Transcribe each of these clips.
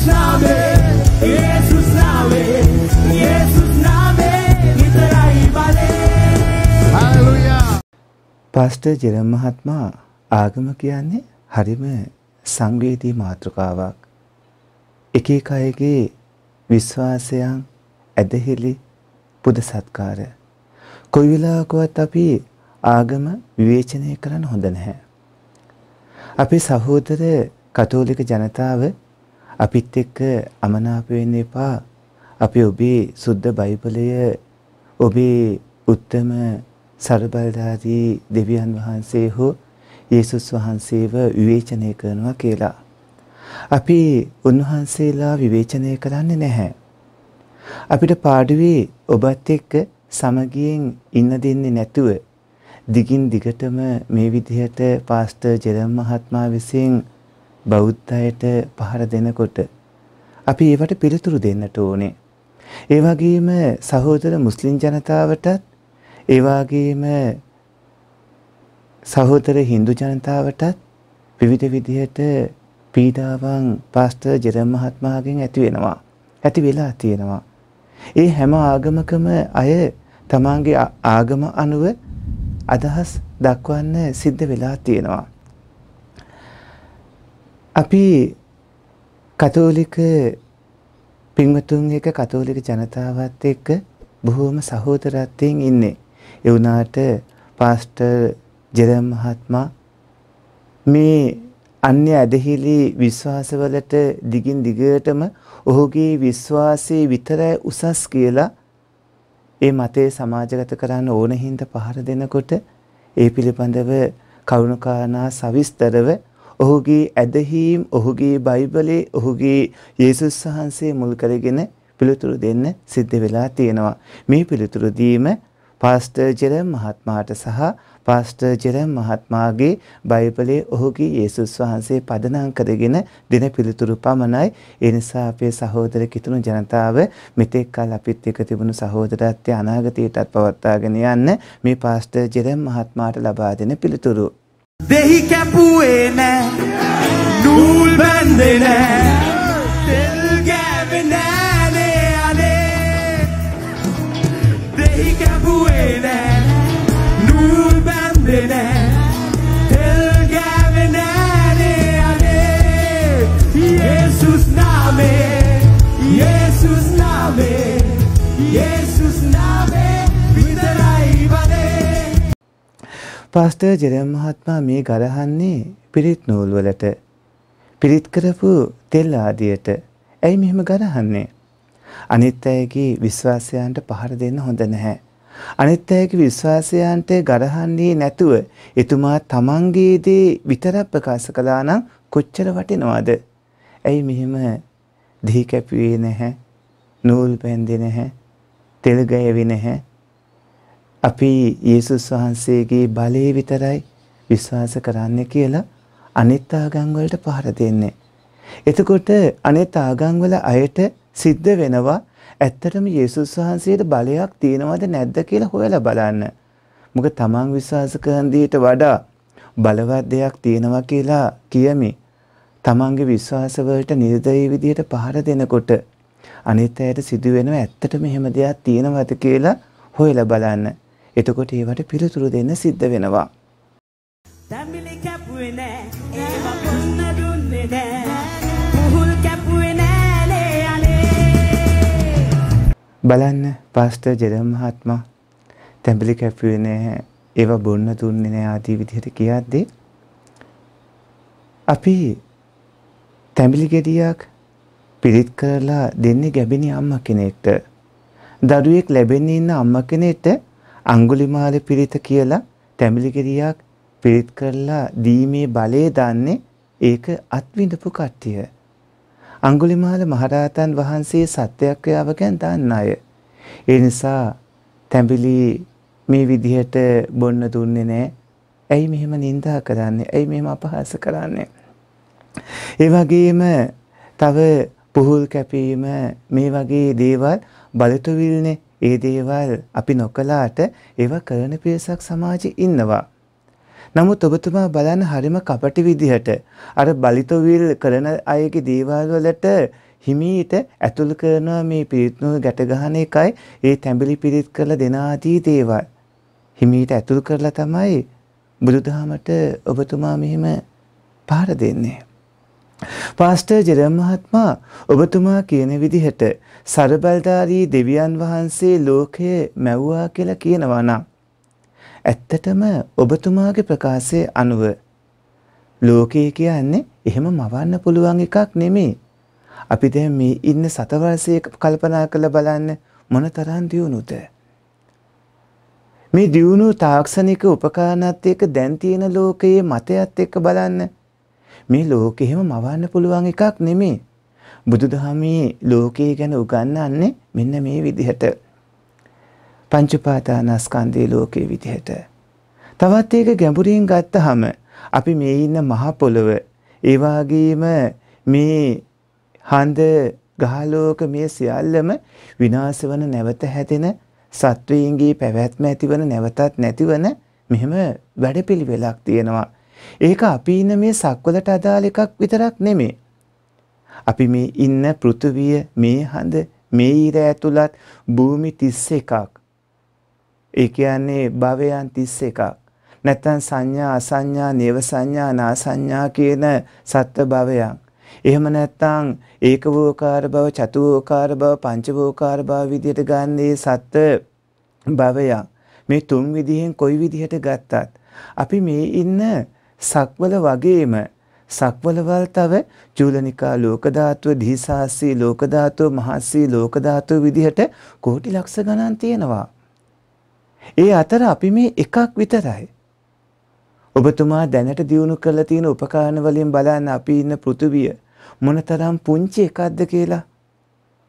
z nami, Jezus z nami, Jezus z nami, විතරයි pastor Jerome මහත්මයා ආගම කියන්නේ හරිම සංවේදී මාතෘකාවක්. එක එක අයගේ විශ්වාසයන් ඇදහිලි පුද සත්කාර. කොයි වෙලාවකවත් අපි ආගම විවේචනය කරන්න හොඳ නැහැ. අපේ සහෝදර කතෝලික ජනතාව අපිත් එක්ක අමනාප වෙන්න එපා. අපි ඔබේ සුද්ධ බයිබලය ඔබේ උත්තම සරබලධාරී දෙවියන් වහන්සේ හෝ යේසුස් වහන්සේව විවේචනය කරනවා කියලා. අපි උන්වහන්සේලා විවේචනය කරන්නේ නැහැ. අපිට පාඩුවේ ඔබත් එක්ක සමගියෙන් ඉන්න දෙන්නේ නැතුව දිගින් දිගටම මේ විදිහට පාස්ටර් ජෙරම් මහත්මයා විසින් බෞද්ධයට පහර දෙනකොට අපි ඒවට පිළිතුරු දෙන්නට ඕනේ. ඒ වගේම සහෝදර මුස්ලිම් ජනතාවටත් ඒ වගේම සහෝදර Hindu ජනතාවටත් විවිධ විදිහට පීඩාවන් පාස්ටර් ජෙරම් මහත්මයාගෙන් ඇති වෙනවා. ඇති වෙලා තියෙනවා. ඒ හැම ආගමකම අය තමන්ගේ ආගම අනුව අදහස් දක්වන්න සිද්ධ වෙලා තියෙනවා. අපි කතෝලික පින්වතුන් එක කතෝලික ජනතාවත් එක්ක බොහෝම සහෝදරත්වයෙන් ඉන්නේ. ඒ වුණාට පාස්ටර් ජෙරම් මහත්මයා මේ අන්‍ය ඇදහිලි විශ්වාසවලට දිගින් දිගටම ඔහුගේ විශ්වාසයේ විතරයි උසස් කියලා ඒ මතය සමාජගත කරන්න ඕන හින්දා පහර දෙනකොට ඒ පිළිබඳව කරුණාකාරණා සවිස්තරව ඔහුගේ ඇදහිීම්, ඔහුගේ බයිබලේ, ඔහුගේ යේසුස් වහන්සේ මුල් කරගෙන පිළිතුරු දෙන්න සිද්ධ වෙලා තියෙනවා. මේ පිළිතුරු දීම පාස්ටර් ජෙරම් මහත්මයාට සහ පාස්ටර් ජෙරම් මහත්මයාගේ බයිබලයේ ඔහුගේ යේසුස් වහන්සේ පදනම් කරගෙන දෙන පිළිතුරු පමණයි. ඒ නිසා අපේ සහෝදර කිතුණු ජනතාව මෙතෙක් කල අපිත් එක්ක තිබුණු සහෝදරත්වය අනාගතයටත් පවත්වාගෙන යන්න මේ පාස්ටර් ජෙරම් මහත්මයාට ලබා දෙන පිළිතුරු De que puene, nul bendene. Pastor Jerome මහත්මයා මේ ගරහන්නේ පිරිත් නූල්වලට. පිරිත් කරපු තෙල් ආදියට. ඇයි මෙහෙම ගරහන්නේ? අනිත් අයගේ විශ්වාසයන්ට පහර දෙන්න හොඳ නැහැ. අනිත් අයගේ විශ්වාසයන්ට ගරහන්නේ නැතුව එතුමා තමන්ගේ දේ විතරක් ප්‍රකාශ කළා නම් කොච්චර වටිනවද? ඇයි මෙහෙම දිහි කැපුවේ නැහැ? නූල් බැන්දේ නැහැ? තෙල් ගෑවේ නැහැ? අපි යේසුස් වහන්සේගේ බලය විතරයි විශ්වාස කරන්න කියලා අනිත් ආගම් වලට පහර දෙන්නේ. එතකොට අනිත් ආගම් වල අයට සිද්ධ වෙනවා ඇත්තටම යේසුස් වහන්සේට බලයක් තියෙනවද නැද්ද කියලා හොයලා බලන්න. මොකද තමන් විශ්වාස කරන දෙයට වඩා බලවත් දෙයක් තියෙනවා කියලා කියමි. තමන්ගේ විශ්වාස වලට නිර්දයී විදියට පහර දෙනකොට අනිත් අයට සිදුවෙනව ඇත්තටම එහෙම දෙයක් තියෙනවද කියලා හොයලා බලන්න. එතකොට ඒවට පිළිතුරු දෙන්න සිද්ධ වෙනවා. තැඹිලි කැපුවේ නෑ ඒව පොන්න දුන්නේ නෑ පුහුල් කැපුවේ නෑ ලේ අනේ බලන්න පාස්ටර් ජෙදම් මහත්මයා තැඹිලි කැපුවේ නෑ ඒව බොන්න දුන්නේ නෑ ආදී විදිහට කියද්දී අපි තැඹිලි ගෙඩියක් පිරිත් කරලා දෙන්නේ ගැබිනි අම්මා කෙනෙක්ට දරුවෙක් ලැබෙන්නේ ඉන්න අම්මා කෙනෙක්ට අඟුලිමාල පිරිත කියලා තැඹිලිගිරියක් පිරිත් කරලා දීමේ බලය දන්නේ ඒක අත්විඳපු කට්ටිය. අඟුලිමාල මහරහතන් වහන්සේ සත්‍යක්‍රියාව ගැන දන්න අය. ඒ නිසා තැඹිලි මේ විදිහට බොන්න දුන්නේ නැහැ. ඇයි මෙහෙම නිඳා කරන්නේ? ඇයි මෙහෙම අපහාස කරන්නේ? ඒ වගේම තව පුහුල් කැපීම මේ වගේ දේවල් බලතුවිල්නේ ඒ දේවල් අපි නොකලාට ඒවා කරන පිරිසක් සමාජෙ ඉන්නවා. නමුත් ඔබතුමා බලන්න හරිම කපටි විදිහට අර බලිතොවිල් කරන අයගේ දේවල් වලට හිමීට ඇතුල් කරනවා මේ පිරිත් නූල් ගැට ගහන එකයි ඒ තැඹිලි පිරිත් කරලා දෙන ආදී දේවල්. හිමීට ඇතුල් කරලා තමයි බුදුදහමට ඔබතුමා මෙහෙම පාර දෙන්නේ. පාස්ටර් ජෙරම් මහත්මයා ඔබතුමා කියන විදිහට සරබල්ධාරී දෙවියන් වහන්සේ ලෝකය මැව්වා කියලා කියනවා නම් ඇත්තටම ඔබතුමාගේ ප්‍රකාශය අනුව ලෝකය කියන්නේ එහෙම මවන්න පුළුවන් එකක් නෙමෙයි. අපි දැන් මේ ඉන්න සතවර්ෂයක කල්පනා කරලා බලන්න මොනතරම් දියුණුද? මේ දියුණු තාක්ෂණික උපකරණත් එක්ක දැන් තියෙන ලෝකයේ මතයත් එක්ක බලන්න මේ ලෝකෙම මවන්න පුළුවන් එකක් නෙමෙයි. බුදුදහමේ ලෝකය ගැන උගන්වන්නේ මෙන්න මේ විදිහට. පංච උපාදානස්කන්ධේ ලෝකයේ විදිහට. තවත් ඒක ගැඹුරින් ගත්තහම අපි මේ ඉන්න මහ පොළව ඒ වගේම මේ හඳ ගහලෝක මේ සියල්ලම විනාශ වන නැවත හැදෙන සත්වයන්ගේ පැවැත්ම ඇතිවන නැවතත් නැතිවන මෙහෙම වැඩපිළිවෙලක් තියෙනවා. ඒක අපි ඉන්න මේ සක්වලට අදාළ එකක් විතරක් නෙමේ. අපි මේ ඉන්න පෘථුවිය මේ හඳ මේ ඉර ඇතුළත් භූමි 31ක්. ඒ කියන්නේ භවයන් 31ක්. නැත්තම් සංඥා අසංඥා නේව සංඥා නාසංඥා කියන සත්ත්ව භවයන්. එහෙම නැත්තම් ඒකවෝකාර භව චතුවෝකාර භව පංචවෝකාර භව විදිහට ගන්නේ සත්ත්ව භවයන්. මේ තුන් විදිහෙන් කොයි විදිහට ගත්තත් අපි මේ ඉන්න සක්වල වගේම සක්වලවල් තව චූලනිකා ලෝක ධාතුව, දීසාසී ලෝක ධාතුව, මහසී ලෝක ධාතුව විදිහට කෝටි ලක්ෂ ගණන් තියෙනවා. ඒ අතර අපි මේ එකක් විතරයි. ඔබතුමා දැනට දියුණු කරලා තියෙන උපකරණ වලින් බලන්න අපි ඉන්න පෘථිවිය මොනතරම් පුංචි එකක්ද කියලා.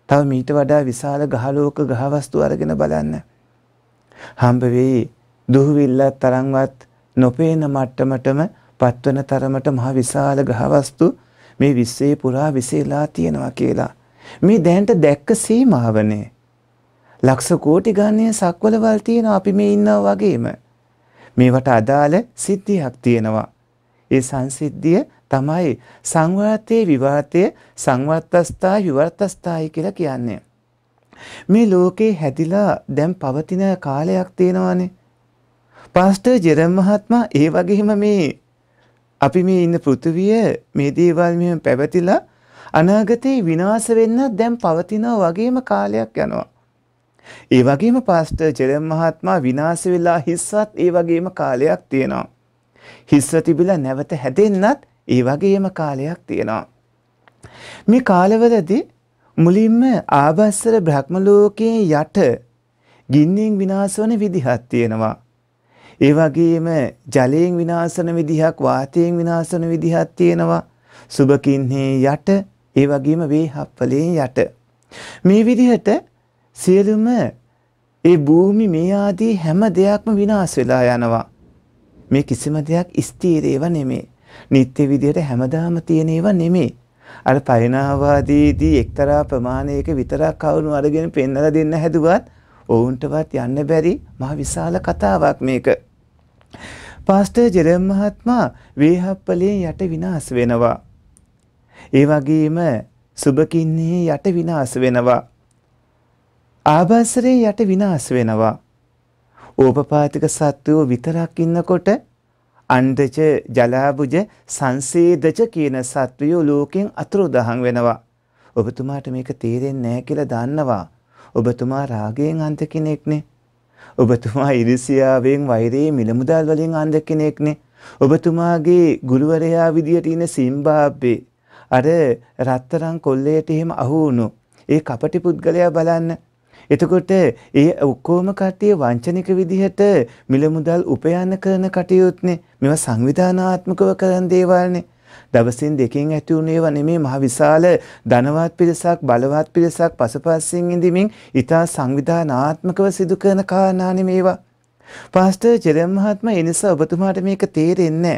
තව මීට වඩා විශාල ගහලෝක ගහවස්තු අරගෙන බලන්න. හම්බ වෙයි දුහවිල්ල තරම්වත් නොපේන මට්ටමටම පත්වන තරමට මහ විශාල ග්‍රහවස්තු මේ විශ්වයේ පුරා විසීලා තියෙනවා කියලා. මේ දැනට දැක්ක සීමාවනේ. ලක්ෂ කෝටි ගණයේ සක්වලවල් තියෙනවා අපි මේ ඉන්නවා වගේම. මේවට අදාළ සිද්ධියක් තියෙනවා. ඒ සංසිද්ධිය තමයි සංවර්තයේ විවර්තය සංවර්තස්ථා විවර්තස්ථායි කියලා කියන්නේ. මේ ලෝකේ හැදිලා දැන් පවතින කාලයක් තියෙනවානේ. පාස්ටර් ජෙරම් මහත්මයා ඒ වගේම මේ අපි මේ ඉන්න පෘථිවිය මේ දේවල් මෙහෙම පැවතිලා අනාගතේ විනාශ වෙන්න දැන් පවතිනා වගේම කාලයක් යනවා. ඒ වගේම පාස්ටර් ජෙරම් මහත්මයා විනාශ වෙලා හිස්සත් ඒ වගේම කාලයක් තියෙනවා. හිස්ස තිබිලා නැවත හැදෙන්නත් ඒ වගේම කාලයක් තියෙනවා. මේ කාලවලදී මුලින්ම ආභස්සර බ්‍රහ්ම ලෝකයේ යට ගින්නෙන් විනාශ වන විදිහක් තියෙනවා. ඒ වගේම ජලයෙන් විනාශන විදිහක් වාතයෙන් විනාශන විදිහක් තියෙනවා. සුබකින්හේ යට ඒ වගේම වේහප්පලයෙන් යට. මේ විදිහට සියලුම ඒ භූමි මේ ආදී හැම දෙයක්ම විනාශ වෙලා යනවා. මේ කිසිම දෙයක් ස්ථීර ඒවා නෙමේ. නිත්‍ය විදියට හැමදාම තියෙන ඒවා නෙමේ. අර පරිණාමවාදීදී එක්තරා ප්‍රමාණයක විතරක් කවුරු අරගෙන පෙන්වලා දෙන්න හැදුවත් ඔවුන්ටවත් යන්න බැරි මහ විශාල කතාවක් මේක. පාස්ටර් ජෙරම් මහත්මයා වේහප්පලයෙන් යට විනාශ වෙනවා. ඒ වගේම සුබකින්නේ යට විනාශ වෙනවා. ආභාසරේ යට විනාශ වෙනවා. ඕපපාතික සත්වෝ විතරක් ඉන්නකොට අණ්ඩජ ජලාබුජ සංසේදජ කියන සත්වයෝ ලෝකෙන් අතුරුදහන් වෙනවා. ඔබතුමාට මේක තේරෙන්නේ නැහැ කියලා දන්නවා. ඔබතුමා රාගයෙන් අන්ත කෙනෙක්නේ. ඔබතුමා ඉරිසියාවෙන් වෛරයේ මිලමුදල් වලින් අන්ද කෙනෙක්නේ. ඔබතුමාගේ ගුරුවරයා විදියට ඉන සිම්බාබ්වේ අර රත්තරන් කොල්ලයට එහෙම අහු වුණු. ඒ කපටි පුද්ගලයා බලන්න. එතකොට ඒ ඔක්කොම කට්ටිය වංචනික විදිහට මිලමුදල් උපයන්න කරන කටයුත්නේ. මේවා සංවිධානාත්මකව කරන දේවල්නේ. දවසින් දෙකෙන් ඇති වුණේව නෙමේ මහ විශාල ධනවත් පිරිසක් බලවත් පිරිසක් පසුපසින් ඉඳිමින් ඊටා සංවිධානාත්මකව සිදු කරන කාරණා නෙමේවා. පාස්ටර් ජෙරම් මහත්මයා ඒ නිසා ඔබතුමාට මේක තේරෙන්නේ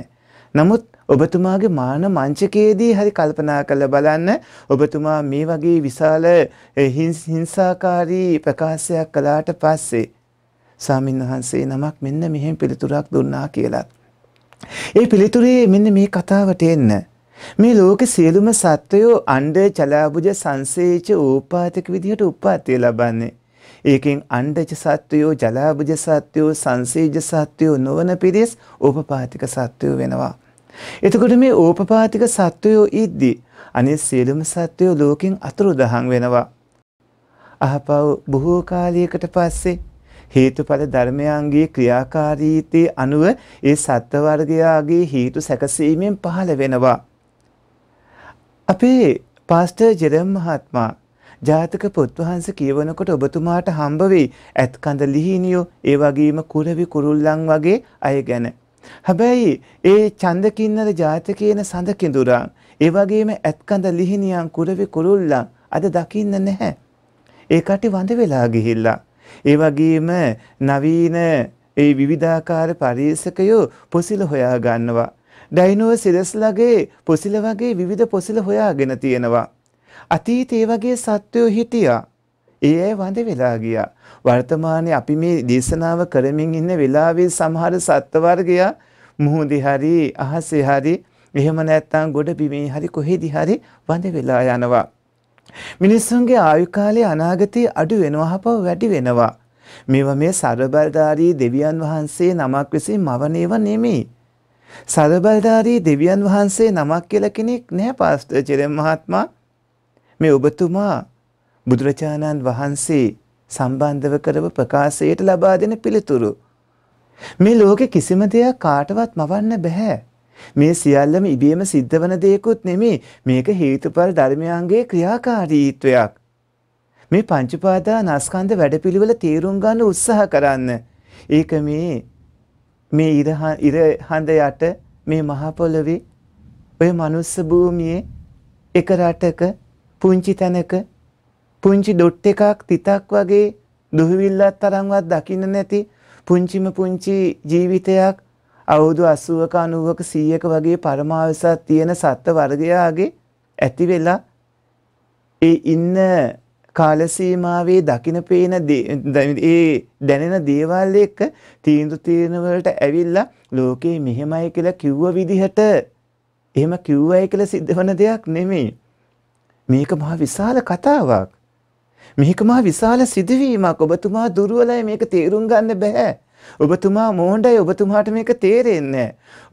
නමුත් ඔබතුමාගේ මාන මංචකයේදී හරි කල්පනා කරලා බලන්න ඔබතුමා මේ වගේ විශාල හිංසාකාරී ප්‍රකාශයක් කළාට පස්සේ සාමින්වහන්සේ නමක් මෙන්න මෙහෙම පිළිතුරක් දුන්නා කියලත් ඒ පිළිතුරේ මෙන්න මේ කතාවට එන්න. මේ ලෝකෙ සියලුම සත්වයෝ අණ්ඩ චලාබුජ සංසේච ූපාතක විදිහට උපාතය ලබන්නේ. ඒකෙන් අණ්ඩජ සත්වයෝ ජලාබුජ සත්වයෝ සංසේජ සත්වයෝ නොවන පිරිස් ඕපපාතික සත්වයෝ වෙනවා. එතකොට මේ ඕපපාතික සත්වයෝ ඉද්දි අනේ සියලුම සත්වයෝ ලෝකෙන් අතුරුදහන් වෙනවා. අහපව් බොහෝ කාලයකට පස්සේ හේතුඵල ධර්මයන්ගේ ක්‍රියාකාරීත්වය අනුව ඒ සත්ත්ව වර්ගයාගේ හේතු සැකසීමෙන් පහළ වෙනවා. අපේ පාස්ටර් ජෙරම් මහත්මයා ජාතක පොත්වහන්ස කියවනකොට ඔබතුමාට හම්බ වෙයි ඇත්කඳ ලිහිණියෝ ඒ වගේම කුරවි කුරුල්ලන් වගේ අය ගැන. හැබැයි ඒ චන්දකින්නර ජාතකයේන සඳ කිඳුරන් ඒ වගේම ඇත්කඳ ලිහිණියන් කුරවි කුරුල්ලන් අද දකින්න නැහැ. ඒකට වඳ වෙලා ගිහිල්ලා ඒ වගේම නවීන ඒ විවිධාකාර පරිේශකයෝ පොසිල හොයා ගන්නවා. ඩයිනෝ සිරස්ලගේ පොසිල වගේ විවිධ පොසිල හොයාගෙන තියෙනවා. අතීතයේ වගේ සත්වයෝ හිටියා. ඒ අය වඳ වෙලා ගියා. වර්තමානයේ අපි මේ දේශනාව කරමින් ඉන්න වෙලාවේ සමහර සත්ත්ව වර්ගයා මුහුදේ හරි අහසේ හරි එහෙම නැත්නම් ගොඩ බිමේ හරි කොහෙදි හරි වඳ වෙලා යනවා. මිනිස්සුන්ගේ ආයු කාලයේ අනාගතයේ අඩු වෙනවා හපව වැඩි වෙනවා. මේවා මේ සරබලධාරී දෙවියන් වහන්සේ නමක් විසින් මවන ඒවා නෙමෙයි. සරබලධාරී දෙවියන් වහන්සේ නමක් කියලා කෙනෙක් නැහැ පාස්ටර් චිරම් මහත්මයා. මේ ඔබතුමා බුදුරජාණන් වහන්සේ සම්බන්ධව කරව ප්‍රකාශයට ලබා දෙන පිළිතුරු. මේ ලෝකෙ කිසිම දෙයක් කාටවත් මවන්න බෑ. මේ සියල්ලම ඉබේම සිද්ධ වන දෙයකුත් නෙමේ. මේක හේතුඵල ධර්මයන්ගේ ක්‍රියාකාරීත්වයක්. මේ පංචපාදා නස්කන්ධ වැඩපිළිවෙල තේරුම් ගන්න උත්සාහ කරන්න. ඒක මේ මේ ඉර හඳ යට මේ මහ පොළවේ ඔය මනුස්ස භූමියේ එක රටක පුංචි තැනක පුංචි ඩොට් එකක් තිතක් වගේ දුහවිල්ලක් තරම්වත් දකින්න නැති පුංචිම පුංචි ජීවිතයක් අවුරුදු 80ක 90ක 100ක වගේ පරමාවසක් තියෙන සත්ත්ව වර්ගයාගේ ඇති වෙලා ඒ ඉන්න කාල සීමාවේ දකින පේන ඒ දැනෙන දේවල් එක්ක තීන්දුව තීරණ වලට ඇවිල්ලා ලෝකේ මෙහෙමයි කියලා කිව්ව විදිහට එහෙම කිව්වයි කියලා සිද්ධ වෙන දෙයක් නෙමෙයි. මේක මහා විශාල කතාවක්. මේක මහා විශාල සිදුවීමක්. ඔබතුමා දුර්වලයි මේක තේරුම් ගන්න බෑ. ඔබතුමා මොහොණ්ඩයි ඔබතුමාට මේක තේරෙන්නේ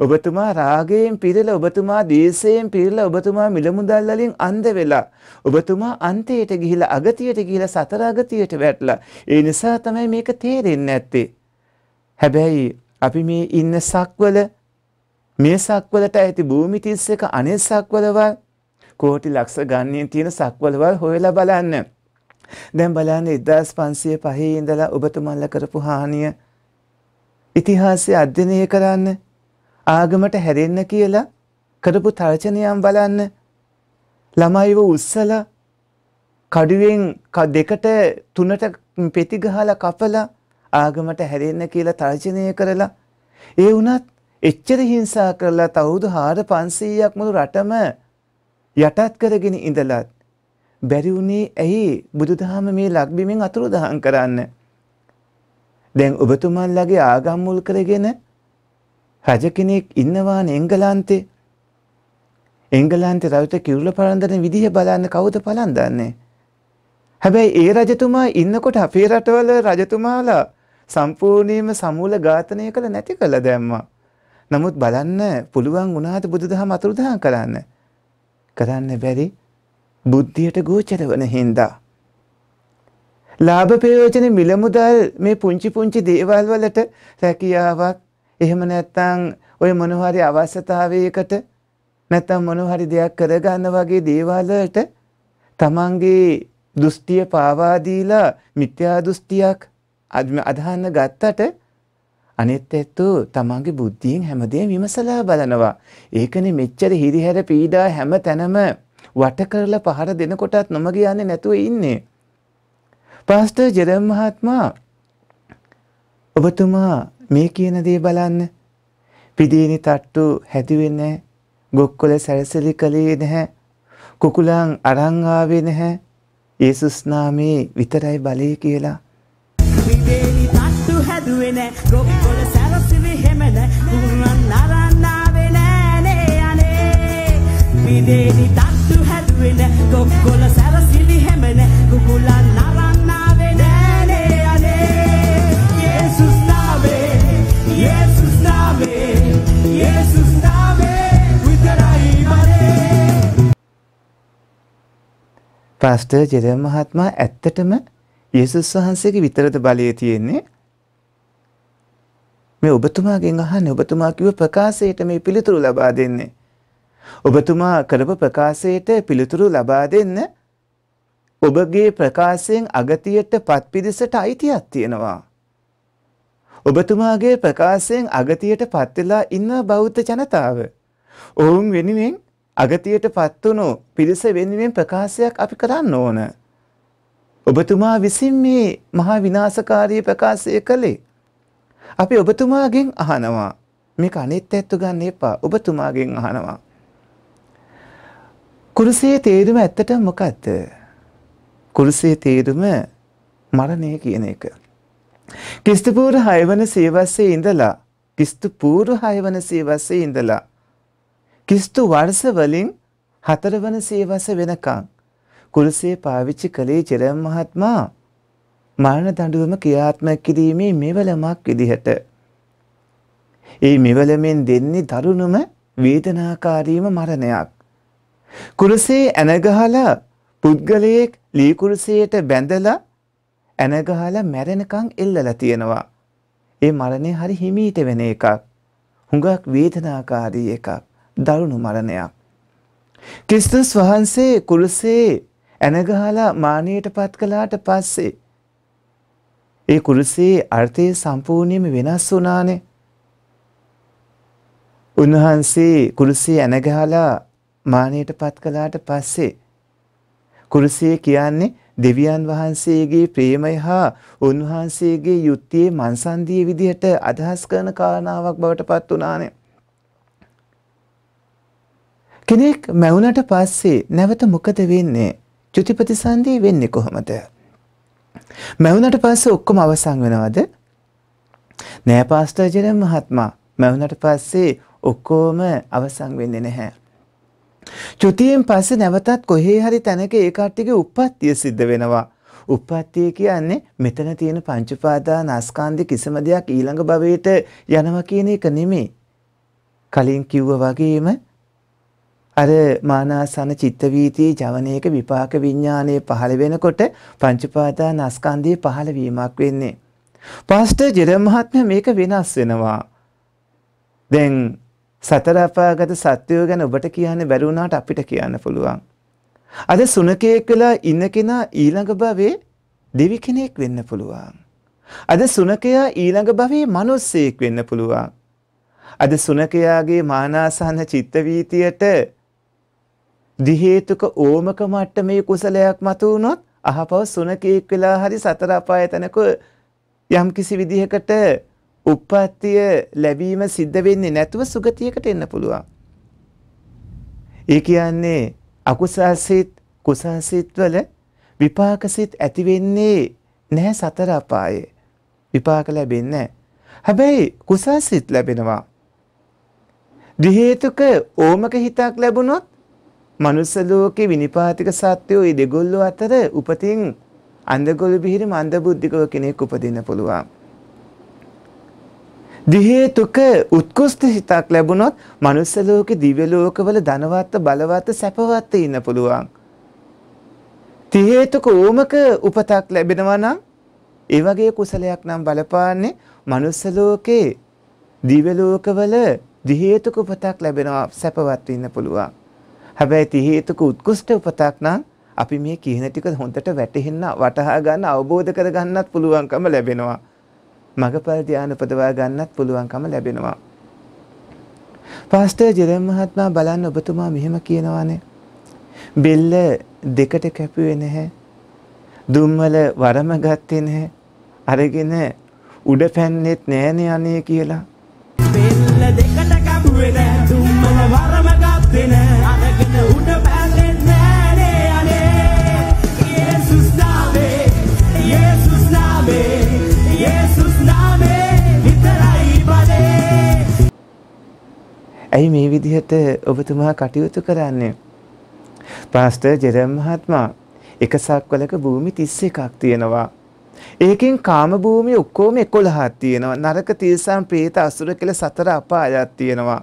ඔබතුමා රාගයෙන් පිරලා ඔබතුමා දේශයෙන් පිරලා ඔබතුමා මිලමුදල් වලින් අන්ධ වෙලා ඔබතුමා අන්තයට ගිහිලා අගතියට ගිහිලා සතර අගතියට වැටලා ඒ නිසා තමයි මේක තේරෙන්නේ නැත්තේ හැබැයි අපි මේ ඉන්න සක්වල මේ සක්වලට ඇති භූමි 31 අනේ සක්වලවල් කෝටි ලක්ෂ ගණනින් තියෙන සක්වලවල් හොයලා බලන්න. දැන් බලන්න 1505 ඉඳලා ඔබතුමන්ලා කරපු හානිය ඉතිහාසය අධ්‍යයනය කරන්න ආගමට හැරෙන්න කියලා කරපු තර්ජනයම් බලන්න ළමයිව උස්සලා කඩුවෙන් දෙකට තුනට පෙති ගහලා කපලා ආගමට හැරෙන්න කියලා තර්ජනය කරලා ඒ වුණත් එච්චර හිංසා කරලා තවුරුදු 4500ක් මුළු රටම යටත් කරගෙන ඉඳලත් බැරි වුණේ ඇයි බුදුදහම මේ ලක්බිමින් අතුරුදහන් කරන්නේ දැන් ඔබතුමල්ලගේ ආගම් මුල් කරගෙන රජ කෙනෙක් ඉන්නවානේ එංගලන්තේ. එංගලන්තේ රජුට කිරුළ පලන්දන විදිහ බලන්න කවුද පලන් දන්නේ? හැබැයි ඒ රජතුමා ඉන්නකොට අපේ රටවල රජතුමාලා සම්පූර්ණයෙන්ම සමූල ඝාතනය කළ නැති කළ දැම්මා. නමුත් බලන්න පුළුවන් වුණාද බුදුදහම අතුරුදහන් කරන්න. කරන්න බැරි බුද්ධියට ගෝචර වන හින්දා ලාභ ප්‍රයෝජන මිල මුදල් මේ පුංචි පුංචි දේවල් වලට රැකියාවක් එහෙම නැත්නම් ওই මොනවාරි අවශ්‍යතාවයකට නැත්නම් මොනවාරි දෙයක් කරගන්න වගේ දේවල් වලට තමන්ගේ දෘෂ්ටිය පාවා දීලා මිත්‍යා දෘෂ්ටියක් අදහන්න ගත්තට අනිත් ඇත්තු තමන්ගේ බුද්ධියෙන් හැමදේම විමසලා බලනවා. ඒකනේ මෙච්චර හිරිහැර පීඩා හැම තැනම වට කරලා පහර දෙනකොටත් නොමග යන්නේ නැතුව ඉන්නේ. පාස්ටර් ජෙරම් මහත්මයා ඔබතුමා මේ කියන දේ බලන්න. පිදීනි තට්ටු හැදුවේ නැහැ. ගොක්කොල සැරසලි කළේ නැහැ. කුකුලන් අරන් ආවේ නැහැ. යේසුස් නාමයේ විතරයි බලය කියලා. පිදීනි තට්ටු හැදුවේ නැහැ. ගොක්කොල සැරසලි හැම නැහැ. කුකුලන් අරන් ආවේ නැනේ අනේ. පිදීනි තට්ටු හැදුවේ නැහැ. ගොක්කොල සැරසලි හැම නැහැ. කුකුලන් පාස්ටර් ජෙරම් මහත්මයා ඇත්තටම යේසුස් වහන්සේගේ විතරද බලය තියෙන්නේ? මේ ඔබතුමාගෙන් අහන්නේ ඔබතුමා කිව්ව ප්‍රකාශයට මේ පිළිතුරු ලබා දෙන්නේ. ඔබතුමා කරපු ප්‍රකාශයට පිළිතුරු ලබා දෙන්න ඔබගේ ප්‍රකාශයෙන් අගතියට පත්පිරිසට අයිතියක් තියෙනවා. ඔබතුමාගේ ප්‍රකාශයෙන් අගතියට පත්වෙලා ඉන්න බෞද්ධ ජනතාව. ඔවුන් වෙනුවෙන් අගතියට පත්වුණු පිරිස වෙනුවෙන් ප්‍රකාශයක් අපි කරන්න ඕන. ඔබතුමා විසින් මේ මහා විනාශකාරී ප්‍රකාශය කළේ. අපි ඔබතුමාගෙන් අහනවා මේක අනිත් ඇත්තු ගන්න එපා ඔබතුමාගෙන් අහනවා. කුරුසේ තේරුම ඇත්තට මොකක්ද? කුරුසේ තේරුම මරණය කියන එක. කිස්තුපූර 6 වන සියවසේ ඉඳලා කිස්තුපූර 6 වන සියවසේ ඉඳලා කිස්තු වර්ෂ වලින් හතරවන සේවස වෙනකන් කුරුසේ පාවිච්චි කළේ චිරම් මහත්මයා මරණ දඬුවම ක්‍රියාත්මක කිරීමේ මෙවලමක් විදිහට. ඒ මෙවලමෙන් දෙන්නේ දරුණුම වේදනාකාරීම මරණයක්. කුරුසේ ඇනගහලා පුද්ගලයෙක් ලී කුරුසයට බැඳලා ඇනගහලා මැරෙනකන් එල්ලලා තියෙනවා. ඒ මරණය හරි හිමීට වෙන එකක්. හුඟක් වේදනාකාරී එකක්. දරුණු මරණයක්. ක්‍රිස්තුස් වහන්සේ කුරුසේ ඇනගහලා මානයට පත් කළාට පස්සේ ඒ කුරුසේ අර්ථය සම්පූර්ණයෙන්ම වෙනස් වුණානේ. උන්වහන්සේ කුරුසේ ඇනගහලා මානයට පත් කළාට පස්සේ කුරුසේ කියන්නේ දෙවියන් වහන්සේගේ ප්‍රේමය හා උන්වහන්සේගේ යුත්තේ මන්සන්දී විදිහට අදහස් කරන කාරණාවක් බවට පත් වුණානේ. කෙනෙක් මැවුනට පස්සේ නැවත මොකද වෙන්නේ? චුතිපතිසන්දී වෙන්නේ කොහොමද? මැවුනට පස්සේ ඔක්කොම අවසන් වෙනවද? නෑ පාස්ටර් ජෙරම් මහත්මයා මැවුනට පස්සේ ඔක්කොම අවසන් වෙන්නේ නැහැ. චුතියෙන් පස්සේ නැවතත් කොහේ හරි තැනක ඒ කට්ටියගේ උප්පත්තිය සිද්ධ වෙනවා. උප්පත්තිය කියන්නේ මෙතන තියෙන පංචපාදා නාස්කාන්දේ කිසිම දෙයක් ඊළඟ භවයට යනවා කියන එක නෙමෙයි. කලින් කිව්වා වගේම අර මානාසන චිත්ත වීති ජවනයේක විපාක විඥානයේ පහළ වෙනකොට පංචපාදාන ස්කන්ධයේ පහළ වීමක් වෙන්නේ. පාස්ටර් ජෙර මහත්මයා මේක වෙනස් වෙනවා. දැන් සතර අපාගත සත්‍යය ගැන ඔබට කියන්න බැරි වුණාට අපිට කියන්න පුළුවන්. අද සුනකයෙක් වෙලා ඉන්න කෙනා ඊළඟ භවයේ දෙවි කෙනෙක් වෙන්න පුළුවන්. අද සුනකයා ඊළඟ භවයේ මිනිස්සෙක් වෙන්න පුළුවන්. අද සුනකයාගේ මානාසන්න චිත්ත වීතියට දි හේතුක ඕමක මට්ටමේ කුසලයක් මතු වුණොත් අහපව සුනකෙක් වෙලා හරි සතර අපායතනක යම් කිසි විදිහකට උප්පත්තිය ලැබීම සිද්ධ වෙන්නේ නැතුව සුගතියකට එන්න පුළුවන්. ඒ කියන්නේ අකුසල්සිත කුසල්සිත වල විපාකසිත ඇති වෙන්නේ නැහැ සතර අපායේ. විපාක ලැබෙන්නේ නැහැ. හැබැයි කුසල්සිත ලැබෙනවා. දි හේතුක ඕමක හිතක් ලැබුණොත් මනුස්ස ලෝකේ විනිපාතික සත්වෝ මේ දෙගොල්ලෝ අතර උපතින් අන්ධගොළු බිහිරි මන්දබුද්ධිකව කෙනෙක් උපදින්න පුළුවන්. දිහේතුක උත්කෘෂ්ඨ හිතක් ලැබුණොත් මනුස්ස ලෝකේ දිව්‍ය ලෝකවල ධනවත් බලවත් සැපවත් ඉන්න පුළුවන්. තිහේතුක ඕමක උපතක් ලැබෙනවා නම් ඒ වගේ කුසලයක් නම් බලපාන්නේ මනුස්ස ලෝකේ දිව්‍ය ලෝකවල දිහේතුක උපතක් ලැබෙනවා සැපවත් වෙන්න පුළුවන්. හැබැයි තිහේතුක උත්කෘෂ්ඨ උපතක් නම් අපි මේ කියන ටික හොඳට වැටහෙන්න වටහා ගන්න අවබෝධ කර ගන්නත් පුළුවන්කම ලැබෙනවා. මගපල් ධානය උපදවා ගන්නත් පුළුවන්කම ලැබෙනවා. පාස්ටර් ජෙරම් මහත්මයා බලන්න ඔබතුමා මෙහෙම කියනවානේ. බෙල්ල දෙකට කැපුවේ නැහැ. දුම්වල වරම ගත්තේ නැහැ. අරගෙන උඩ පැන්නෙත් නෑනේ අනේ කියලා. බෙල්ල දෙකට කැපුවේ නැහැ. දුම්වල වරම ගත්තේ නැහැ. ඇයි මේ විදිහට ඔබතුමා කටයුතු කරන්නේ? පාස්ටර් ජෙරම් මහත්මයා එක සක්වලක භූමි 31ක් තියෙනවා. ඒකෙන් කාම භූමිය ඔක්කොම 11ක් තියෙනවා. නරක තිරසන් ප්‍රේත අසුර කියලා සතර අපායක් තියෙනවා.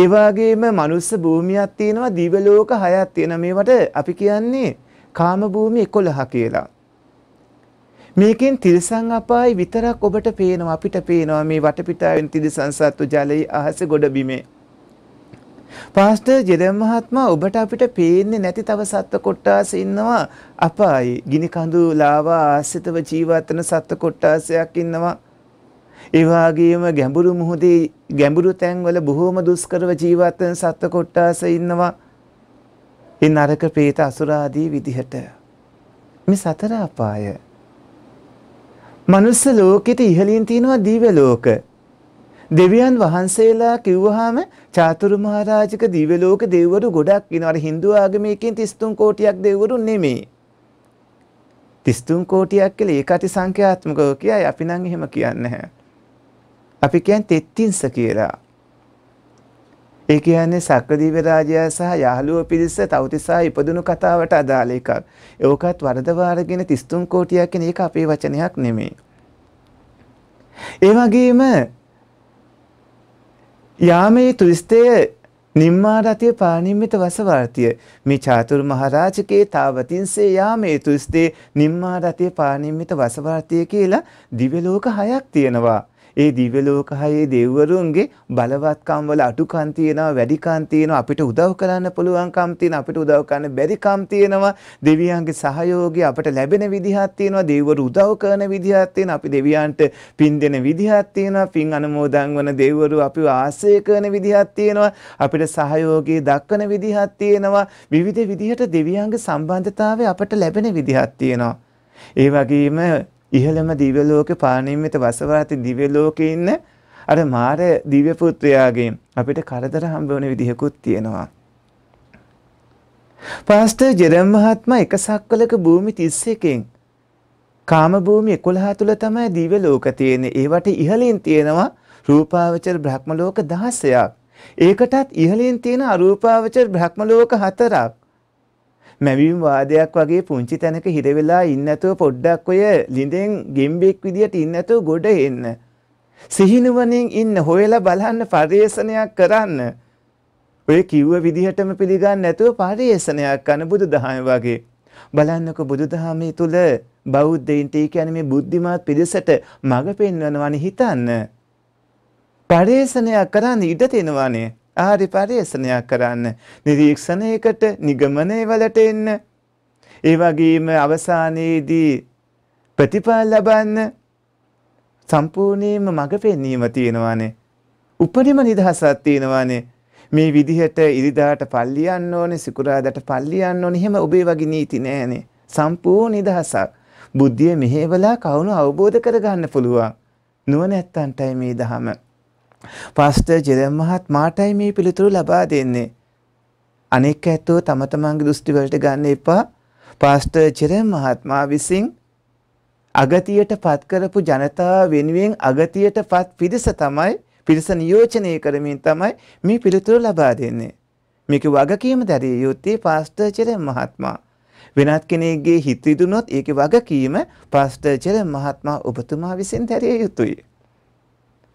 ඒ වගේම මනුස්ස භූමියක් තියෙනවා දිව ලෝක හයක් තියෙනවා. මේවට අපි කියන්නේ කාම භූමි 11 කියලා. මේකෙන් තිරසන් අපායි විතරක් ඔබට පේනවා අපිට පේනවා මේ වටපිටාවෙන් තිරසන් සත්තු ජලයේ අහස ගොඩබිමේ පාස්ටර් ජෙදම් මහත්මයා ඔබට අපිට පේන්නේ නැති තව සත්ත්ව කොට්ටාස ඉන්නවා අපායි ගිනි කඳු ලාවා ආශ්‍රිතව ජීවත් වෙන සත්ත්ව කොට්ටාසයක් ඉන්නවා ඒ වගේම ගැඹුරු මුහුදේ ගැඹුරු තැන්වල බොහෝම දුෂ්කරව ජීවත් වෙන සත්ත්ව කොට්ටාස ඉන්නවා ඒ නරක പ്രേත අසුරාදී විදිහට මේ සතර අපාය මනුස්ස ලෝකෙට ඉහළින් තියෙනවා දිව්‍ය ලෝකේ දෙවියන් වහන්සේලා කිව්වහම චාතුරු මහරාජික දිව්‍ය ලෝක දෙවිවරු ගොඩක් ඉනවා. අර Hindu ආගමේකින් 33 කෝටියක් දෙවිවරු නෙමෙයි. 33 කෝටියක් කියලා ඒකාටි සංඛ්‍යාත්මකව කියයි අපි නම් එහෙම කියන්නේ නැහැ. අපි කියන්නේ තෙත්තින්ස කියලා. ඒ කියන්නේ සක්‍රදීව රාජයා සහ යහළුව පිරිස තවතිසා ඉපදුණු කතාවට අදාළ එකක්. ඒකත් වරදවාරගෙන 33 කෝටියක් කියන එක අපේ වචනයක් නෙමෙයි. ඒ වගේම යාමේ තුරිස්තය නිම්මාරතිය පානිම්මිත වසවාර්තිය මේ චාතුරු මහරාජකේ තාවතින්සේ යාමේ තුරිස්තේ නිම්මාරතිය පානිම්මිත වසවාර්තිය කියලා දිවලෝක හයක් තියෙනවා. ඒ දිව්‍ය ලෝක හයේ දෙවිවරුන්ගේ බලවත්කම් වල අටුකම් තියෙනවා වැඩිකම් තියෙනවා අපිට උදව් කරන්න පුළුවන්කම් තියෙනවා අපිට උදව් කරන්න බැරිකම් තියෙනවා දෙවියන්ගේ සහයෝගය අපිට ලැබෙන විදිහක් තියෙනවා දෙවිවරු උදව් කරන විදිහක් තියෙනවා අපි දෙවියන්ට පින් දෙන විදිහක් තියෙනවා පින් අනුමෝදන් වන දෙවිවරු අපිව ආශ්‍රය කරන විදිහක් තියෙනවා අපිට සහයෝගය දක්වන විදිහක් තියෙනවා විවිධ විදිහට දෙවියන්ගේ සම්බන්ධතාවය අපට ලැබෙන විදිහක් තියෙනවා ඒ වගේම ඉහළම දිව්‍ය ලෝකේ පාණීමිත වසවාති දිව්‍ය ලෝකේ ඉන්න අර මාර දිව්‍ය පුත්‍රයාගේ අපිට කරදර හම්බ වෙන විදිහකුත් තියෙනවා. පාස්ටර් ජෙරම් මහත්මයා එක සක්වලක භූමි 31කින් කාම භූමි 11 තුල තමයි දිව්‍ය ලෝක තියෙන්නේ. ඒවට ඉහළින් තියෙනවා රූපාවචර බ්‍රහ්ම ලෝක 16ක්. ඒකටත් ඉහළින් තියෙන අරූපාවචර බ්‍රහ්ම ලෝක 4ක්. මැවීම් වාදයක් වගේ පුංචි තැනක හිර වෙලා ඉන්නැතුව පොඩ්ඩක් ඔය ලිඳෙන් ගෙම්බෙක් විදියට ඉන්නැතුව ගොඩ එන්න. සිහිනුවණින් ඉන්න හොයලා බලන්න පරිේශනයක් කරන්න. ඔය කිව්ව විදිහටම පිළිගන්නේ නැතුව පරිේශනයක් කරන බුදුදහම වගේ. බලන්නකො බුදුදහමේ තුල බෞද්ධයින්ට කියන්නේ මේ බුද්ධිමත් පිරිසට මඟ පෙන්වනවනේ හිතන්න. පරිේශනයක් කරන්න ඉඩ තියෙනවානේ. ආරි පරිේෂණයක් කරන්න නිරීක්ෂණයකට නිගමනය වලට එන්න ඒ වගේම අවසානයේදී ප්‍රතිඵල ලබන්න සම්පූර්ණයෙන්ම මඟ පෙන්වීම තියෙනවානේ උපරිම නිදහසක් තියෙනවානේ මේ විදිහට ඉරිදාට පල්ලියන්න ඕනේ සිකුරාදට පල්ලියන්න ඕනේ එහෙම ඔබේ වගේ නීති නෑනේ සම්පූර්ණ නිදහසක් බුද්ධිය මෙහෙවලා කවුරු අවබෝධ කරගන්න පුළුවන් නුවණැත්තන්ටයි මේ දහම පාස්ටර් ජෙරම් මහත් මාටයි මේ පිළිතුරු ලබා දෙන්නේ. අනෙක් ඇත්තෝ තම තමන්ගේ දෘෂ්ටි වලට ගන්න එපා. පාස්ටර් ජෙරම් මහත්මයා විසින් අගතියට පත් කරපු ජනතාව වෙනුවෙන් අගතියට පත් පිරිස තමයි පිරිස නියෝජනය කරමින් තමයි මේ පිළිතුරු ලබා දෙන්නේ. මේක වගකීම දැරිය යුත්තේ පාස්ටර් ජෙරම් මහත්මයා. වෙනත් කෙනෙක්ගේ හිත ඉදුණොත් ඒකේ වගකීම පාස්ටර් ජෙරම් මහත්මයා ඔබතුමා විසින් දැරිය යුතුයි.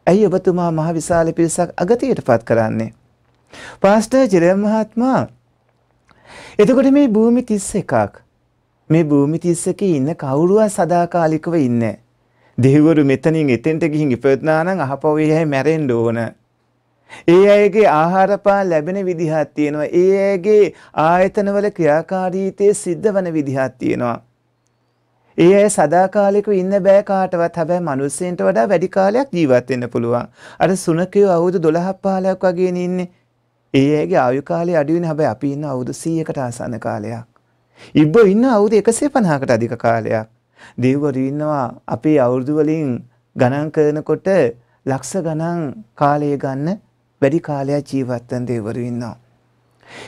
ඇයි ඔබතුමා මහ විශාල පිරිසක් අගතියටපත් කරන්නේ? පාස්ටර් ජිරම් මහත්මයා එතකොට මේ භූමි 31ක් මේ භූමි 31 ඉන්න කවුරුවත් සදාකාලිකව ඉන්නේ දෙවිවරු මෙතනින් එතෙන්ට ගිහින් ඉපදුනා නම් අහපවෙයි හැයි මැරෙන්න ඕන. ඒ අයගේ ආහාරපාන ලැබෙන විදිහක් තියෙනවා. ඒ අයගේ ආයතනවල ක්‍රියාකාරීත්වය සිද්ධ වන විදිහක් තියෙනවා. ඒ අය සදාකාලිකව ඉන්න බෑ කාටවත්. හැබැයි මිනිස්සුන්ට වඩා වැඩි කාලයක් ජීවත් වෙන්න පුළුවන්. අර සුනකයෝ අවුරුදු 12ක් 15ක් වගේ ඉන්නේ. ඒ අයගේ ආයු කාලය අඩු වෙන හැබැයි අපි ඉන්න අවුරුදු 100කට ආසන්න කාලයක්. ඉබ්බෝ ඉන්න අවුරුදු 150කට අධික කාලයක්. දෙව්වරු ඉන්නවා අපේ අවුරුදු වලින් ගණන් කරනකොට ලක්ෂ ගණන් කාලය ගන්න වැඩි කාලයක් ජීවත් වෙන දෙවරු ඉන්නවා.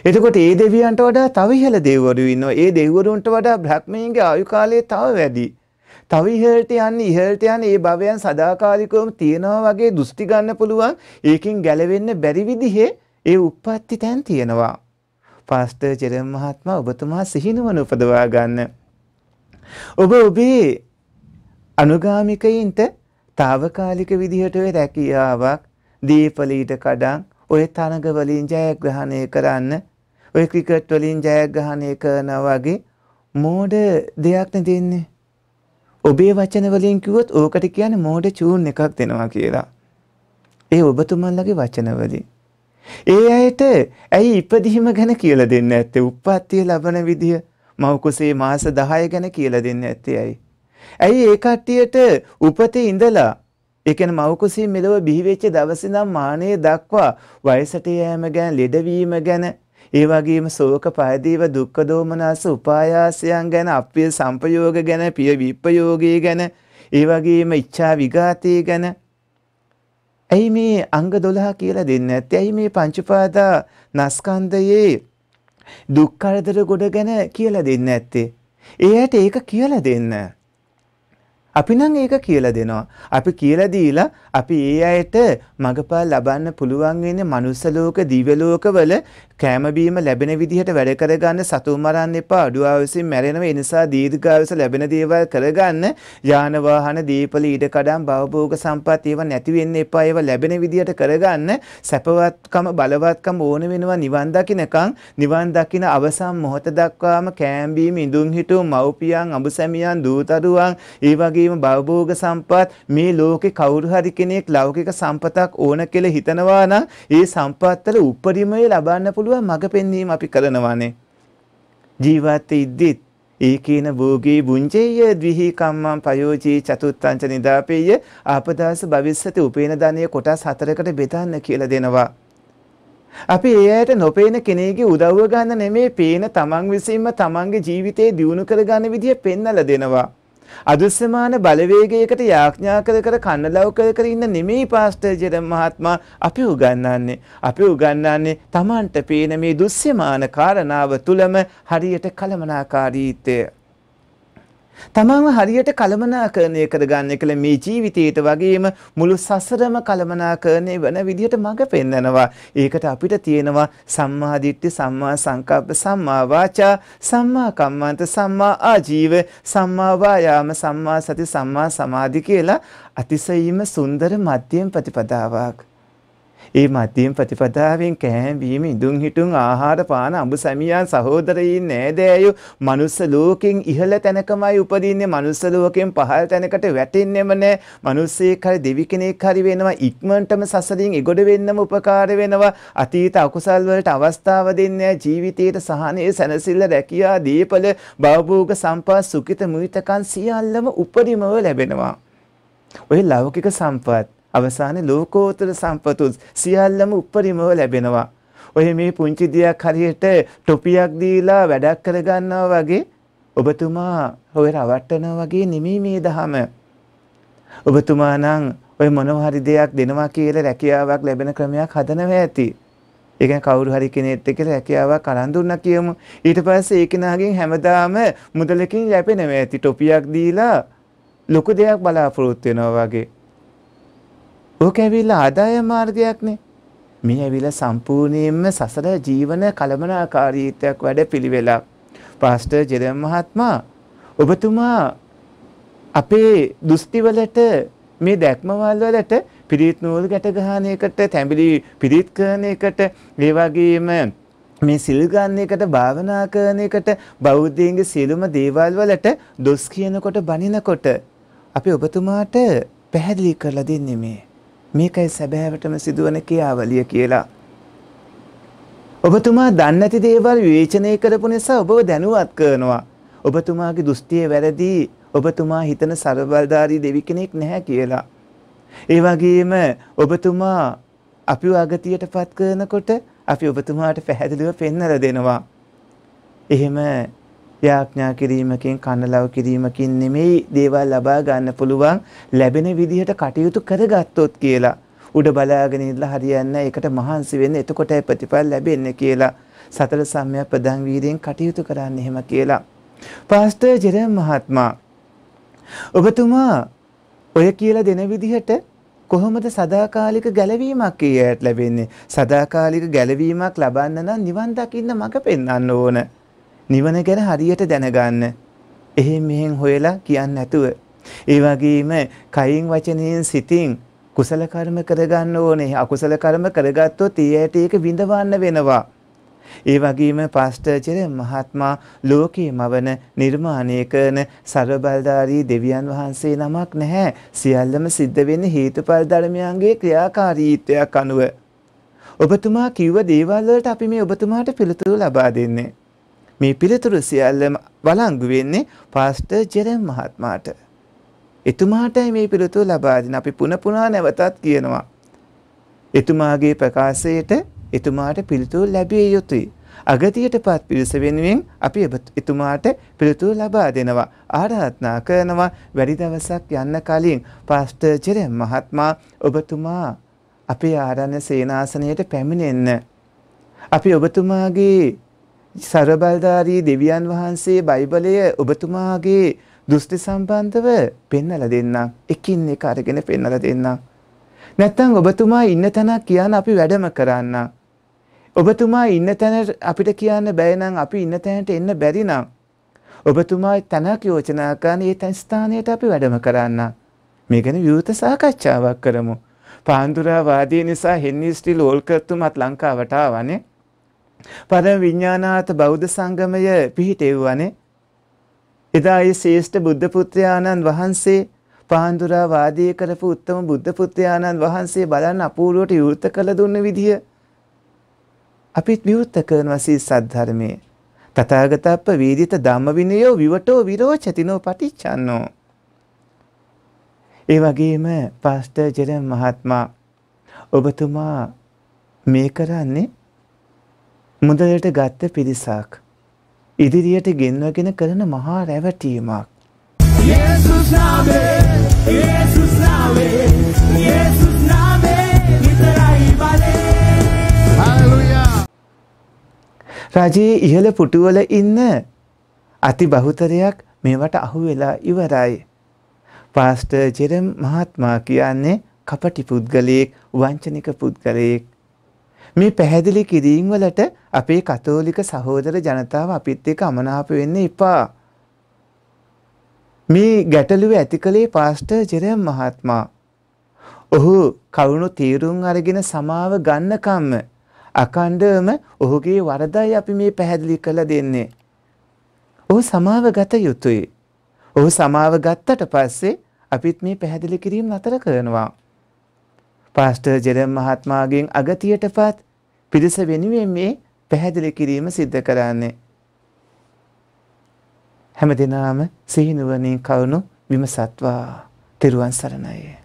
එතකොට ඒ දෙවියන්ට වඩා තව ඉහළ දෙවිවරු ඉන්නවා. ඒ දෙවිවරුන්ට වඩා බ්‍රහ්මයන්ගේ ආයු කාලය තව වැඩි. තව ඉහළට යන්නේ ඉහළට යන්නේ මේ භවයන් සදාකාලිකවම තියනවා වගේ දෘෂ්ටි ගන්න පුළුවන්. ඒකෙන් ගැලවෙන්න බැරි විදිහේ ඒ උප්පත්ති තැන් තියෙනවා. පාස්ටර් ජෙරම් මහත්මයා ඔබතුමා සිහිනුවන උපදවා ගන්න. ඔබ ඔබේ අනුගාමිකයින්ට తాවකාලික විදිහට රැකියාවක් දීපලීට කඩන් ඔය තරඟ වලින් ජයග්‍රහණය කරන්න ඔය ක්‍රිකට් වලින් ජයග්‍රහණය කරනා වගේ මෝඩ දෙයක් නේ දෙන්නේ. ඔබේ වචන වලින් කිව්වොත් ඕකට කියන්නේ මෝඩ චූන් එකක් දෙනවා කියලා. ඒ ඔබතුමන්ලගේ වචන වලින්. ඒ අයට ඇයි ඉපදීම ගැන කියලා දෙන්න ඇත්තේ උප්පත්තිය ලබන විදිය මවකුසේ මාස 10 ගැන කියලා දෙන්න ඇත්තේ ඇයි? ඇයි ඒ කට්ටියට උපතේ ඉඳලා ඒ කියන්නේ මව් කුසී මෙලව බිහිවෙච්ච දවසේ ඉඳන් මානෙය දක්වා වයසට යෑම ගැන ලෙඩවීම ගැන ඒ වගේම ශෝක පයදීව දුක්ඛ දෝමනස උපායාසයන් ගැන අප්‍රිය සංපයෝග ගැන පිය විප්පයෝගය ගැන ඒ වගේම ඉච්ඡා විඝාතය ගැන ඇයි මේ අංග 12 කියලා දෙන්නේ නැත්තේ ඇයි මේ පංචපාදා නස්කන්ධයේ දුක් කරදර ගොඩ ගැන කියලා දෙන්නේ නැත්තේ ඒ ඇයට ඒක කියලා දෙන්න අපි නම් ඒක කියලා දෙනවා. අපි කියලා දීලා අපි ඒ අයට මගපල් ලබන්න පුළුවන් වෙන මනුස්ස ලෝක දිව්‍ය ලෝකවල කෑම බීම ලැබෙන විදිහට වැඩ කරගන්න සතුන් මරන්න එපා අඩු ආයුෂින් මැරෙනවා ඒ නිසා දීර්ඝායුෂ ලැබෙන දේවල් කරගන්න යාන වාහන දීපල ඊඩ කඩම් භවභෝග සම්පත් ඒවා නැති වෙන්න එපා ඒවා ලැබෙන විදිහට කරගන්න සැපවත්කම බලවත්කම ඕන වෙනවා නිවන් දකින්නකම් නිවන් දකින්න අවසන් මොහොත දක්වාම කෑම් බීම ඉඳුන් හිටුම් මව්පියන් අඹසැමියන් දූතරුවන් ඒ වගේ වගේම භවභෝග සම්පත් මේ ලෝකේ කවුරු හරි කෙනෙක් ලෞකික සම්පතක් ඕන කියලා හිතනවා නම් ඒ සම්පත්තල උපරිමය ලබන්න පුළුවන් මඟ පෙන්වීම අපි කරනවානේ. ජීවිතයේ ඉද්දිත් ඒකේන භෝගී බුංජේය ද්විහි කම්මං පයෝජී චතුත්ථංච නිදාපේය ආපදාස භවිස්සති උපේන ධනය කොටස් හතරකට බෙදන්න කියලා දෙනවා. අපි ඒ ඇයට නොපේන කෙනෙකුගේ උදව්ව ගන්න නෙමේ පේන තමන් විසින්ම තමන්ගේ ජීවිතේ දියුණු කරගන්න විදිය පෙන්වලා දෙනවා. අදුස්සමාන බලවේගයකට යාඥා කර කර කන්නලව් කර කර ඉන්න නෙමෙයි පාස්ටර් ජෙරම් මහත්මයා අපි උගන්වන්නේ. අපි උගන්වන්නේ Tamanට පේන මේ දුස්සමාන කාරණාව තුලම හරියට කලමනාකාරීත්වය තමාව හරියට කළමනාකරණය කරගන්න කල මේ ජීවිතයට වගේම මුළු සසරම කළමනාකරණය වන විදිහට මඟ පෙන්වනවා. ඒකට අපිට තියෙනවා සම්මා දිට්ඨි, සම්මා සංකප්ප, සම්මා වාචා, සම්මා කම්මන්ත, සම්මා ආජීව, සම්මා වායාම, සම්මා සති, සම්මා සමාධි කියලා අතිශයින්ම සුන්දර මධ්‍යම ප්‍රතිපදාවක්. ඒ මධ්‍යම ප්‍රතිපදාවෙන් කෑම බීම ඉඳුන් හිටුන් ආහාර පාන අඹ සැමියන් සහෝදරයින් නෑදෑයෝ මනුස්ස ලෝකෙන් ඉහළ තැනකමයි උපදින්නේ මනුස්ස ලෝකෙන් පහළ තැනකට වැටෙන්නෙම නෑ මිනිස්සෙක් හරි දෙවි කෙනෙක් හරි වෙනවා ඉක්මනටම සසරින් එගොඩ වෙන්නම උපකාර වෙනවා අතීත අකුසල් වලට අවස්ථාව දෙන්නේ ජීවිතයේ සහනය සැනසෙල්ල රැකියා දීපල භවභෝග සම්පත් සුඛිත මුවිතකන් සියල්ලම උපරිමව ලැබෙනවා ඔය ලෞකික සම්පත් අවසානයේ ලෝකෝත්තර සම්පතු සියල්ලම උපරිමව ලැබෙනවා. ඔය මේ පුංචි දෙයක් හරියට ටොපියක් දීලා වැඩක් කරගන්නවා වගේ ඔබතුමා ඔය රවට්ටනවා වගේ නෙමෙයි මේ දහම. ඔබතුමා නම් ඔය මොනවා හරි දෙයක් දෙනවා කියලා රැකියාවක් ලැබෙන ක්‍රමයක් හදනවා ඇති. ඒ කියන්නේ කවුරු හරි කෙනෙක් එක්ක රැකියාවක් අරන් දුන්නා කියමු. ඊට පස්සේ ඒ කෙනාගෙන් හැමදාම මුදලකින් යැපෙනවා ඇති. ටොපියක් දීලා ලොකු දෙයක් බලාපොරොත්තු වෙනවා වගේ. ඕක ඇවිල්ලා ආදාය මාර්ගයක්නේ. මේ ඇවිල්ලා සම්පූර්ණයෙන්ම සසර ජීවන කලමනාකාරීත්වයක් වැඩ පිළිවෙලක්. පාස්ටර් ජෙරම් මහත්මයා ඔබතුමා අපේ දුස්තිවලට මේ දැක්මවල් වලට පිරිත් නූල් ගැට ගහන එකට තැඹිලි පිරිත් කරන එකට ඒ වගේම මේ සිල් ගන්න එකට භාවනා කරන එකට බෞද්ධයින්ගේ සියලුම දේවල් වලට දොස් කියනකොට බනිනකොට අපි ඔබතුමාට පැහැදිලි කරලා දෙන්නේ මේ මේකයි සැබෑවටම සිදුවන ක්‍රියාවලිය කියලා. ඔබතුමා දන්නැති දේවල් විවේචනය කරපු නිසා ඔබව දැනුවත් කරනවා. ඔබතුමාගේ දෘෂ්ටිය වැරදි ඔබතුමා හිතන සරබල්ධාරී දෙවි කෙනෙක් නැහැ කියලා. ඒ වගේම ඔබතුමා අපිව අගතියට පත් කරනකොට අපි ඔබතුමාට පැහැදිලිව පෙන්වලා දෙනවා. එහෙම යාඥා කිරීමකින් කනලව් කිරීමකින් නෙමෙයි දේවල් ලබා ගන්න පුළුවන් ලැබෙන විදිහට කටයුතු කරගත්තොත් කියලා. උඩ බලාගෙන ඉඳලා හරියන්නේ නැහැ. ඒකට මහන්සි වෙන්න එතකොටයි ප්‍රතිඵල ලැබෙන්නේ කියලා. සතර සම්‍යක් ප්‍රධාන වීර්යෙන් කටයුතු කරන්න එහෙම කියලා. පාස්ටර් ජෙරම් මහත්මයා ඔබතුමා ඔය කියලා දෙන විදිහට කොහොමද සදාකාලික ගැලවීමක් කියයට ලැබෙන්නේ? සදාකාලික ගැලවීමක් ලබන්න නම් නිවන් දකින්න මඟ පෙන්වන්න ඕන. නිවන ගැන හරියට දැනගන්න. එහෙන් මෙහෙන් හොයලා කියන්න නැතුව. ඒ වගේම කයින් වචනයෙන් සිතින් කුසල කර්ම කරගන්න ඕනේ. අකුසල කර්ම කරගත්තොත් ඒ ඇයට ඒක විඳවන්න වෙනවා. ඒ වගේම පාස්ටර්චර මහත්මා ලෝකයේ මවන නිර්මාණය කරන සර්වබලධාරී දෙවියන් වහන්සේ නමක් නැහැ. සියල්ලම සිද්ධ වෙන්නේ හේතුඵල ධර්මයන්ගේ ක්‍රියාකාරීත්වයක් අනුව. ඔබතුමා කිව්ව දේවල් වලට අපි මේ ඔබතුමාට පිළිතුරු ලබා දෙන්නේ. මේ පිළිතුරු සියල්ලම වලංගු වෙන්නේ පාස්ටර් ජෙරම් මහත්මයාට. එතුමාටයි මේ පිළිතුර ලබා දෙන අපි පුන පුනා නැවතත් කියනවා. එතුමාගේ ප්‍රකාශයට එතුමාට පිළිතුරු ලැබිය යුතුයි. අගතියටපත් පිරිස වෙනුවෙන් අපි එතුමාට පිළිතුරු ලබා දෙනවා. ආරාධනා කරනවා වැඩි දවසක් යන්න කලින් පාස්ටර් ජෙරම් මහත්මයා ඔබතුමා අපේ ආරණ්‍ය සේනාසනයට පැමිණෙන්න. අපි ඔබතුමාගේ සරබල්ධාරී දෙවියන් වහන්සේ බයිබලය ඔබතුමාගේ දෘෂ්ටි සම්බන්ධව පෙන්වලා දෙන්නම්. එකින් එක අරගෙන පෙන්වලා දෙන්නම්. නැත්තම් ඔබතුමා ඉන්න තැනක් කියන්න අපි වැඩම කරන්න. ඔබතුමා ඉන්න තැන අපිට කියන්න බැහැ නම් අපි ඉන්න තැනට එන්න බැරි නම් ඔබතුමා තැනක් යෝජනා කරන ඒ තැන් ස්ථානයට අපි වැඩම කරන්න. මේ ගැන විවෘත සාකච්ඡාවක් කරමු. පාන්දුරා වාදී නිසා හෙන්නි ස්ටිල් ඕල්කර්තුමත් ලංකාවට ආවනේ. පරම විඥානාත බෞද්ධ සංගමය පිහිටෙව්වනේ. එදා ඒ ශ්‍රේෂ්ඨ බුද්ධ පුත්‍රයාණන් වහන්සේ පාන්දුරා වාදී කරපු උත්තම බුද්ධ පුත්‍රයාණන් වහන්සේ බලන්න අපූර්වට විවෘත කළ දුන්න විදිය අපිත් විවෘත කරනවා සී සද්ධර්මයේ. තථාගතප්ප වේදිත ධම්ම විනයෝ විවටෝ විරෝචතිනෝ පටිච්චන්නෝ. ඒ වගේම පාස්ටර් ජෙරම් මහත්මයා ඔබතුමා මේ කරන්නේ මුදලට ගත්ත පිරිසක්. ඉදිරියට ගෙන්වගෙන කරන මහා රැවටීමක්. රජයේ ඉහළ පුටුවල ඉන්න අති බහුතරයක් මේවට අහු වෙලා ඉවරයි. පාස්ට ජෙරම් මහත්මා කියන්නේ කපටි පුද්ගලයෙක් වංචනික පුද්ගලයෙක් මේ පැහැදිලි කිරීම් වලට අපේ කතෝලික සහෝදර ජනතාව අපිත් එක්ක අමනාප වෙන්න එපා. මේ ගැටලුව ඇතිකලේ පාස්ටර් ජෙරම් මහත්මයා. ඔහු කවුණු තීරුම් අරගෙන සමාව ගන්නකම්ම අකණ්ඩවම ඔහුගේ වරදයි අපි මේ පැහැදිලි කළ දෙන්නේ. ඔහු සමාව ගත යුතුයි. ඔහු සමාව ගත්තට පස්සේ අපිත් මේ පැහැදිලි කිරීම නතර කරනවා. පාස්ටර් ජෙරම් මහත්මාගෙන් අගතියටපත් පිරිස වෙනුවෙන් මේ පැහැදිලි කිරීම සිද්ධ කරන්නේ. හැම දිනාම සිහිනුවනින් කවුණු විමසත්වා තෙරුවන් සරණයේ.